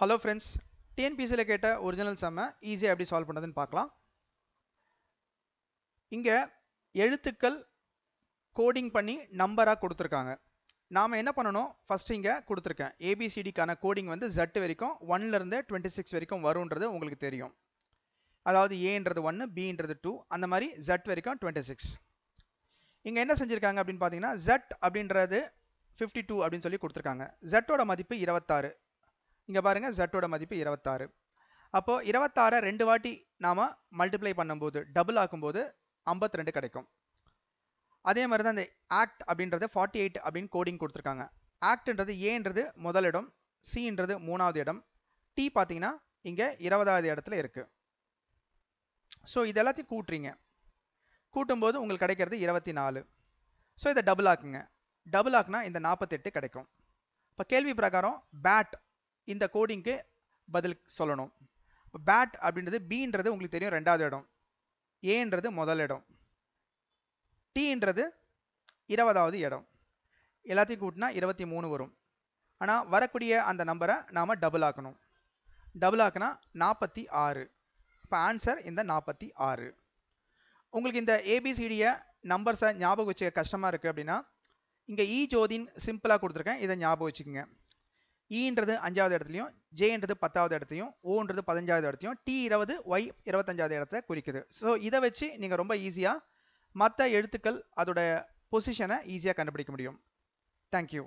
hello friends டிஎன்பிசியில் கேட்ட original செம்ம ஈஸியாக எப்படி சால்வ் பண்ணுறதுன்னு பார்க்கலாம் இங்கே எழுத்துக்கள் கோடிங் பண்ணி நம்பராக கொடுத்துருக்காங்க நாம் என்ன பண்ணணும் ஃபஸ்ட்டு இங்கே கொடுத்துருக்கேன் ஏபிசிடிக்கான கோடிங் வந்து ஜட்டு வரைக்கும் ஒன்லேருந்து டுவெண்ட்டி சிக்ஸ் வரைக்கும் வரும்ன்றது உங்களுக்கு தெரியும் அதாவது ஏன்றது ஒன்று பின்றது டூ அந்த மாதிரி ஜட் வரைக்கும் டுவெண்ட்டி சிக்ஸ் இங்கே என்ன செஞ்சுருக்காங்க அப்படின்னு பார்த்தீங்கன்னா ஜட் அப்படின்றது ஃபிஃப்டி டூ அப்படின்னு சொல்லி கொடுத்துருக்காங்க ஜெட்டோட மதிப்பு இருபத்தாறு இங்கே பாருங்கள் ஜட்டோட மதிப்பு இருபத்தாறு அப்போது இருபத்தாறை ரெண்டு வாட்டி நாம் மல்டிப்ளை பண்ணும்போது டபுள் ஆக்கும்போது ஐம்பத்தி ரெண்டு கிடைக்கும் அதே மாதிரி தான் இந்த ஆக்ட் அப்படின்றது ஃபார்ட்டி எயிட் அப்படின்னு கோடிங் கொடுத்துருக்காங்க ஆக்ட்ன்றது ஏன்றது முதலிடம் சின்றது மூணாவது இடம் டி பார்த்தீங்கன்னா இங்கே இருபதாவது இடத்துல இருக்குது ஸோ இது எல்லாத்தையும் கூட்டுறீங்க கூட்டும்போது உங்களுக்கு கிடைக்கிறது இருபத்தி நாலு ஸோ இதை டபுள் ஆக்குங்க டபுள் ஆக்குனா இந்த நாற்பத்தெட்டு கிடைக்கும் இப்போ கேள்வி பிரகாரம் பேட் இந்த கோடிங்க்கு பதில் சொல்லணும் பேட் அப்படின்றது பின்றது உங்களுக்கு தெரியும் ரெண்டாவது இடம் ஏன்றது முதல் இடம் டீன்றது இருபதாவது இடம் எல்லாத்தையும் கூட்டினா இருபத்தி மூணு வரும் ஆனால் வரக்கூடிய அந்த நம்பரை நாம் டபுள் ஆக்கணும் டபுள் ஆக்குனா நாற்பத்தி ஆறு இப்போ ஆன்சர் இந்த நாற்பத்தி ஆறு உங்களுக்கு இந்த ஏபிசிடியை நம்பர்ஸை ஞாபகம் வச்சுக்க கஷ்டமாக இருக்குது அப்படின்னா இங்கே இ e ஜோதின் சிம்பிளாக கொடுத்துருக்கேன் இதை ஞாபகம் வச்சுக்கோங்க ஈன்றது e அஞ்சாவது இடத்துலையும் ஜேன்றது பத்தாவது இடத்தையும் ஓன்றது பதினஞ்சாவது இடத்தையும் டி இருபது ஒய் இருபத்தஞ்சாவது இடத்த குறிக்குது ஸோ இதை வச்சு நீங்கள் ரொம்ப ஈஸியாக மற்ற எழுத்துக்கள் அதோட பொசிஷனை ஈஸியாக கண்டுபிடிக்க முடியும் தேங்க்யூ